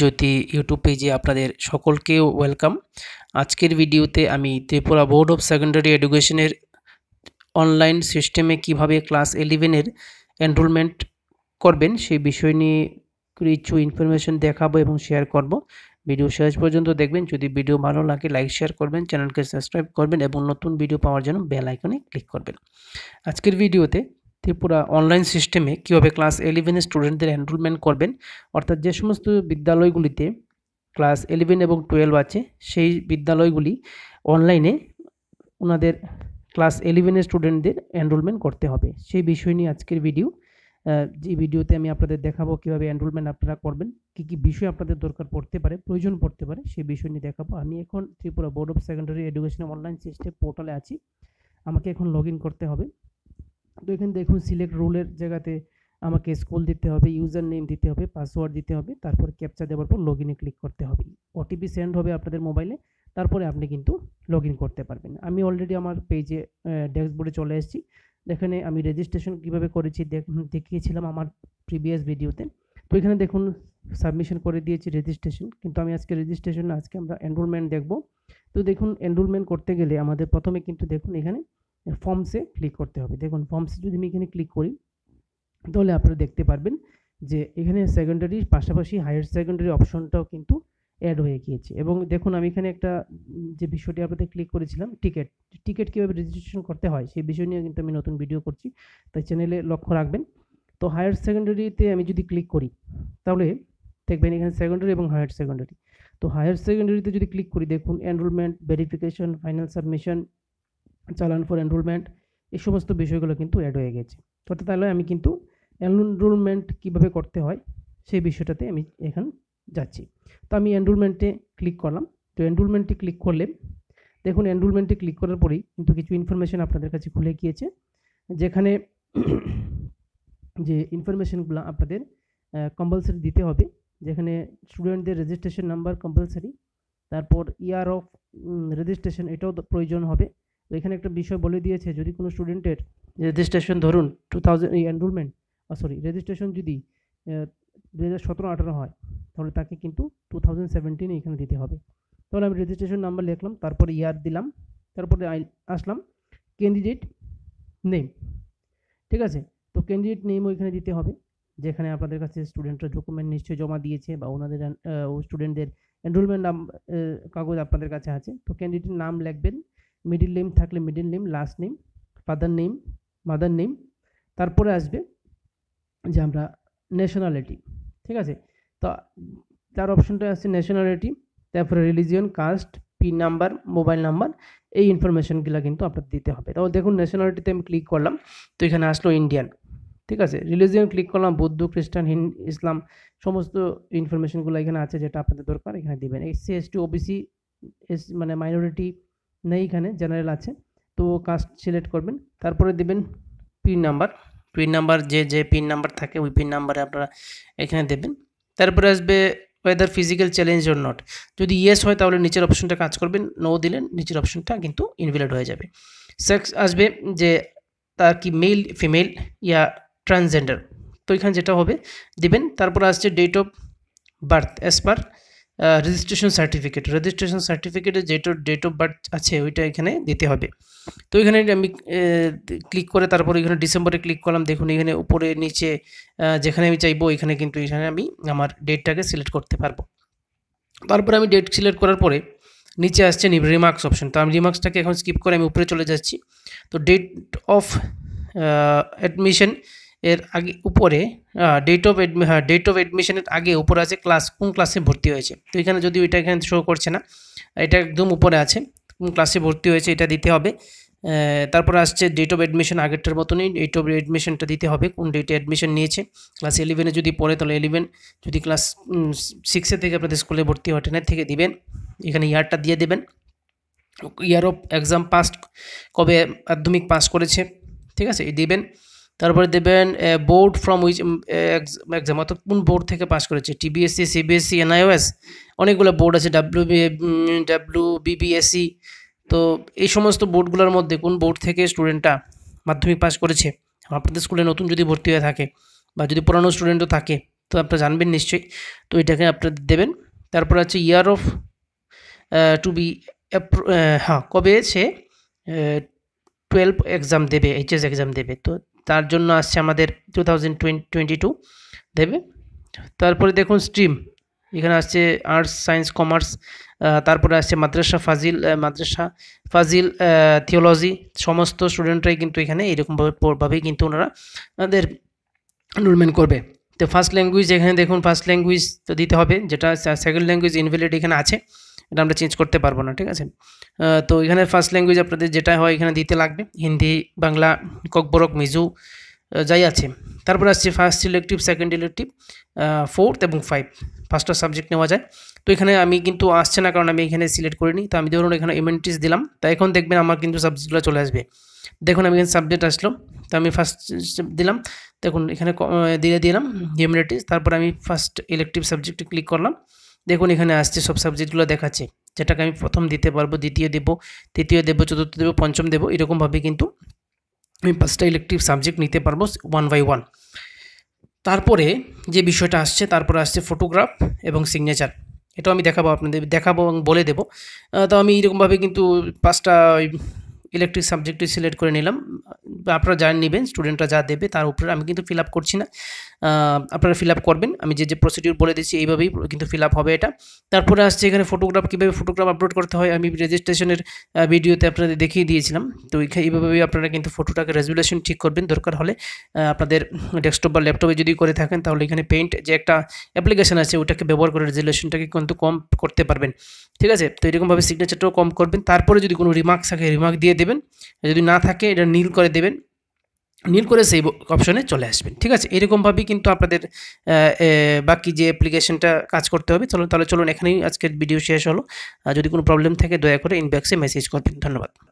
জ্যোতি YouTube পেজে আপনাদের সকলকে ওয়েলকাম আজকের ভিডিওতে আমি ত্রিপুরা বোর্ড অফ সেকেন্ডারি এডুকেশনের অনলাইন সিস্টেমে কিভাবে ক্লাস ইলেভেনের এনরোলমেন্ট করবেন সেই বিষয় নিয়ে কিছু ইনফরমেশন দেখাবো এবং শেয়ার করব ভিডিও শেষ পর্যন্ত দেখবেন যদি ভিডিও ভালো লাগে লাইক শেয়ার করবেন চ্যানেলকে সাবস্ক্রাইব করবেন এবং নতুন ভিডিও পাওয়ার জন্য বেল আইকনে ক্লিক করবেন আজকের ভিডিওতে ত্রিপুরা অনলাইন সিস্টেমে কীভাবে ক্লাস ইলেভেনের স্টুডেন্টদের এনরোলমেন্ট করবেন অর্থাৎ যে সমস্ত বিদ্যালয়গুলিতে ক্লাস ইলেভেন এবং টুয়েলভ আছে সেই বিদ্যালয়গুলি অনলাইনে ওনাদের ক্লাস ইলেভেনের স্টুডেন্টদের এনরোলমেন্ট করতে হবে সেই বিষয় নিয়ে আজকের ভিডিও যে ভিডিওতে আমি আপনাদের দেখাবো কীভাবে এনরোলমেন্ট আপনারা করবেন কী কী বিষয় আপনাদের দরকার পড়তে পারে প্রয়োজন পড়তে পারে সেই বিষয় নিয়ে দেখাবো আমি এখন Tripura board of secondary education online system পোর্টালে আছি আমাকে এখন লগ করতে হবে তো এখানে দেখুন সিলেক্ট রোলের জায়গাতে আমাকে স্কুল দিতে হবে ইউজার নেম দিতে হবে পাসওয়ার্ড দিতে হবে তারপর ক্যাপচা দেওয়ার পর লগ ইনে ক্লিক করতে হবে ওটিপি সেন্ড হবে আপনাদের মোবাইলে তারপরে আপনি কিন্তু লগ করতে পারবেন আমি অলরেডি আমার পেজে ড্যাশবোর্ডে চলে এসেছি এখানে আমি রেজিস্ট্রেশন কিভাবে করেছি দেখিয়েছিলাম আমার প্রিভিয়াস ভিডিওতে তো এখানে দেখুন সাবমিশন করে দিয়েছি রেজিস্ট্রেশন কিন্তু আমি আজকে রেজিস্ট্রেশন আজকে আমরা এনরোলমেন্ট দেখব তো দেখুন এনরোলমেন্ট করতে গেলে আমাদের প্রথমে কিন্তু দেখুন এখানে ফর্মসে ক্লিক করতে হবে দেখুন ফর্মসে যদি আমি এখানে ক্লিক করি তাহলে আপনারা দেখতে পারবেন যে এখানে সেকেন্ডারির পাশাপাশি হায়ার সেকেন্ডারি অপশনটাও কিন্তু অ্যাড হয়ে গিয়েছে এবং দেখুন আমি এখানে একটা যে বিষয়টি আপনাদের ক্লিক করেছিলাম টিকিট টিকিট কীভাবে রেজিস্ট্রেশন করতে হয় সেই বিষয় নিয়ে কিন্তু আমি নতুন ভিডিও করছি তাই চ্যানেলে লক্ষ্য রাখবেন তো হায়ার সেকেন্ডারিতে আমি যদি ক্লিক করি তাহলে দেখবেন এখানে সেকেন্ডারি এবং হায়ার সেকেন্ডারি তো হায়ার সেকেন্ডারিতে যদি ক্লিক করি দেখুন এনরোলমেন্ট ভেরিফিকেশন ফাইনাল সাবমিশন চালান ফর এনরোলমেন্ট এই সমস্ত বিষয়গুলো কিন্তু অ্যাড হয়ে গেছে অর্থাৎ তাহলে আমি কিন্তু এনরোলমেন্ট কীভাবে করতে হয় সেই বিষয়টাতে আমি এখন যাচ্ছি তো আমি এনরোলমেন্টে ক্লিক করলাম তো এনরোলমেন্টে ক্লিক করলে দেখুন এনরোলমেন্টে ক্লিক করার পরেই কিন্তু কিছু ইনফরমেশান আপনাদের কাছে খুলে গিয়েছে যেখানে যে ইনফরমেশানগুলো আপনাদের কম্পালসারি দিতে হবে যেখানে স্টুডেন্টদের রেজিস্ট্রেশন নাম্বার কম্পালসারি তারপর ইয়ার অফ রেজিস্ট্রেশন এটাও প্রয়োজন হবে তো এখানে একটা বিষয় বলে দিয়েছে যদি কোনো স্টুডেন্টের রেজিস্ট্রেশন ধরুন two thousand enrolment sorry registration যদি দু হাজার সতেরো আঠারো হয় তাহলে তাকে কিন্তু টু থাউজেন্ড সেভেন্টিনে এখানে দিতে হবে তাহলে আমি রেজিস্ট্রেশন নাম্বার লিখলাম তারপরে ইয়ার দিলাম তারপরে আসলাম ক্যান্ডিডেট নেম ঠিক আছে তো ক্যান্ডিডেট নেমও এখানে দিতে হবে যেখানে আপনাদের কাছে স্টুডেন্টরা ডকুমেন্ট নিশ্চয়ই জমা দিয়েছে বা ওনাদের স্টুডেন্টদের এনরোলমেন্ট নাম কাগজ আপনাদের কাছে আছে তো ক্যান্ডিডেট নাম লিখবেন মিডিল নেম থাকলে middle name last name father name mother name তারপরে আসবে যে আমরা ন্যাশনালিটি ঠিক আছে তো তার অপশনটা আছে ন্যাশনালিটি তারপরে religion caste pin number mobile number এই ইনফরমেশনগুলো কিন্তু আপনার দিতে হবে তো দেখুন ন্যাশনালিটিতে আমি ক্লিক করলাম তো এখানে আসলো ইন্ডিয়ান ঠিক আছে রিলিজিয়ন ক্লিক করলাম বৌদ্ধ খ্রিস্টান হিন ইসলাম সমস্ত ইনফরমেশনগুলো এখানে আছে যেটা আপনাদের দরকার এখানে দেবেন এসসি এসটি ওবিসি এস মানে মাইনরিটি নেই এখানে জেনারেল আছে তো কাস্ট সিলেক্ট করবেন তারপরে দেবেন পিন নাম্বার পিন নাম্বার যে যে পিন নাম্বার থাকে ওই পিন নাম্বারে আপনারা এখানে দেবেন তারপরে আসবে whether physical challenge or not যদি ইয়েস হয় তাহলে নিচের অপশনটা কাজ করবেন নো দিলে নিচের অপশনটা কিন্তু ইনভ্যালিড হয়ে যাবে সেক্স আসবে যে তার কি মেল ফিমেল ইয়া ট্রান্সজেন্ডার তো এখানে যেটা হবে দিবেন তারপর আসছে date of birth as per registration certificate registration সার্টিফিকেটে যেটার ডেট অফ বার্থ আছে ওইটা এখানে দিতে হবে তো এখানে আমি ক্লিক করে তারপর এখানে ডিসেম্বরে ক্লিক করলাম দেখুন এখানে উপরে নিচে যেখানে আমি চাইবো এখানে কিন্তু এখানে আমি আমার ডেটটাকে সিলেক্ট করতে পারবো তারপরে আমি ডেট সিলেক্ট করার পরে নিচে আসছে রিমার্কস অপশন তো আমি রিমার্কসটাকে এখন স্কিপ করে আমি উপরে চলে যাচ্ছি তো ডেট অফ অ্যাডমিশন এর আগে উপরে ডেট অফ হ্যাঁ ডেট অফ অ্যাডমিশনের আগে উপরে আছে ক্লাস কোন ক্লাসে ভর্তি হয়েছে তো এখানে যদি ওইটা এখানে শো করছে না এটা একদম উপরে আছে কোন ক্লাসে ভর্তি হয়েছে এটা দিতে হবে তারপরে আসছে ডেট অফ অ্যাডমিশন আগেরটার মতনই ডেট অফ অ্যাডমিশনটা দিতে হবে কোন ডেটে অ্যাডমিশন নিয়েছে ক্লাস ইলেভেনে যদি পড়ে তাহলে ইলেভেন যদি ক্লাস সিক্সে থেকে আপনাদের স্কুলে ভর্তি হয় টেনের থেকে দিবেন এখানে ইয়ারটা দিয়ে দেবেন ইয়ার অফ এক্সাম পাস কবে মাধ্যমিক পাস করেছে ঠিক আছে দিবেন তারপরে দেবেন বোর্ড ফ্রম উইচ এক্সাম অর্থাৎ কোন বোর্ড থেকে পাস করেছে টিবিএসসি সিবিএসসি এনআইওএস অনেকগুলো বোর্ড আছে ডাব্লিউ ডাব্লিউ বিবিএসসি তো এই সমস্ত বোর্ডগুলোর মধ্যে কোন বোর্ড থেকে স্টুডেন্টটা মাধ্যমিক পাস করেছে আপনাদের স্কুলে নতুন যদি ভর্তি হয়ে থাকে বা যদি পুরানো স্টুডেন্টও থাকে তো আপনারা জানবেন নিশ্চয়ই তো এটাকে আপনাদের দেবেন তারপর আছে ইয়ার অফ টু বি হ্যাঁ কবে সে টুয়েলভ এক্সাম দেবে এইচএস এক্সাম দেবে তো তার জন্য আসছে আমাদের টু থাউজেন্ড টোয়েন্টি টু দেবে তারপরে দেখুন স্ট্রিম এখানে আসছে আর্টস সায়েন্স কমার্স তারপরে আসছে মাদ্রাসা ফাজিল মাদ্রাসা ফাজিল থিওলজি সমস্ত স্টুডেন্টরাই কিন্তু এখানে এরকমভাবেভাবেই কিন্তু ওনারা তাদের এনরোলমেন্ট করবে তো ফার্স্ট ল্যাঙ্গুয়েজ এখানে দেখুন ফার্স্ট ল্যাঙ্গুয়েজ তো দিতে হবে যেটা সেকেন্ড ল্যাঙ্গুয়েজ ইনভ্যালিড এখানে আছে এটা আমরা চেঞ্জ করতে পারবো না ঠিক আছে তো এখানে ফার্স্ট ল্যাঙ্গুয়েজ আপনাদের যেটা হয় এখানে দিতে লাগবে হিন্দি বাংলা ককবরক মিজু যাই আছে তারপর আসছে first elective second elective fourth এবং ফাইভ পাঁচটা সাবজেক্ট নেওয়া যায় তো এখানে আমি কিন্তু আসছে না কারণ আমি এখানে সিলেক্ট করিনি তো আমি ধরুন এখানে এমএনটিস দিলাম তা এখন দেখবেন আমার কিন্তু সাবজেক্টগুলো চলে আসবে দেখুন আমি এখানে সাবজেক্ট আসলো তো আমি ফার্স্ট দিলাম দেখুন এখানে দিয়ে দিলাম হিউম্যানিটিস তারপর আমি ফার্স্ট ইলেকটিভ সাবজেক্টে ক্লিক করলাম দেখুন এখানে আসছে সব সাবজেক্টগুলো দেখাচ্ছে যেটাকে আমি প্রথম দিতে পারবো দ্বিতীয় দেবো তৃতীয় দেব চতুর্থ দেব পঞ্চম দেবো এরকমভাবে কিন্তু আমি পাঁচটা ইলেকট্রিক সাবজেক্ট নিতে পারবো ওয়ান বাই ওয়ান তারপরে যে বিষয়টা আসছে তারপরে আসছে ফটোগ্রাফ এবং সিগনেচার এটাও আমি দেখাবো আপনাদের দেখাবো এবং বলে দেবো তো আমি এরকমভাবে কিন্তু পাঁচটা ইলেকট্রিক সাবজেক্টটি সিলেক্ট করে নিলাম আপনারা যা নেবেন স্টুডেন্টরা যা দেবে তার উপরে আমি কিন্তু ফিল আপ করছি না আপনারা ফিল আপ করবেন আমি যে যে প্রসিডিউর বলে দিচ্ছি এইভাবেই কিন্তু ফিল আপ হবে এটা তারপরে আসছে এখানে ফটোগ্রাফ কীভাবে ফটোগ্রাফ আপলোড করতে হয় আমি রেজিস্ট্রেশনের ভিডিওতে আপনাদের দেখিয়ে দিয়েছিলাম তো এইভাবেই আপনারা কিন্তু ফটোটাকে রেজুলেশন ঠিক করবেন দরকার হলে আপনাদের ডেস্কটপ বা ল্যাপটপে যদি করে থাকেন তাহলে এখানে পেন্ট যে একটা অ্যাপ্লিকেশান আছে ওটাকে ব্যবহার করে রেজুলেশনটাকে কিন্তু কম করতে পারবেন ঠিক আছে তো এরকমভাবে সিগনেচারটাও কম করবেন তারপরে যদি কোনো রিমার্ক থাকে রিমার্ক দিয়ে দেবেন যদি না থাকে এটা নীল করে দেবেন নীল করে সেই অপশনে চলে আসবেন ঠিক আছে এরকমভাবেই কিন্তু আপনাদের বাকি যে অ্যাপ্লিকেশনটা কাজ করতে হবে চলুন তাহলে চলুন এখানেই আজকের ভিডিও শেষ হলো যদি কোনো প্রবলেম থাকে দয়া করে ইনবক্সে মেসেজ করবেন ধন্যবাদ